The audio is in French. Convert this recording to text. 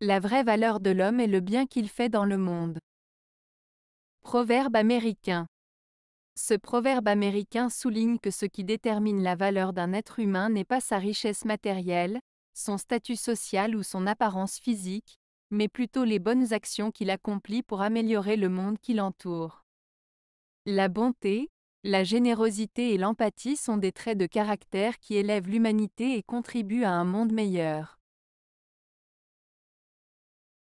La vraie valeur de l'homme est le bien qu'il fait dans le monde. Proverbe américain. Ce proverbe américain souligne que ce qui détermine la valeur d'un être humain n'est pas sa richesse matérielle, son statut social ou son apparence physique, mais plutôt les bonnes actions qu'il accomplit pour améliorer le monde qui l'entoure. La bonté, la générosité et l'empathie sont des traits de caractère qui élèvent l'humanité et contribuent à un monde meilleur.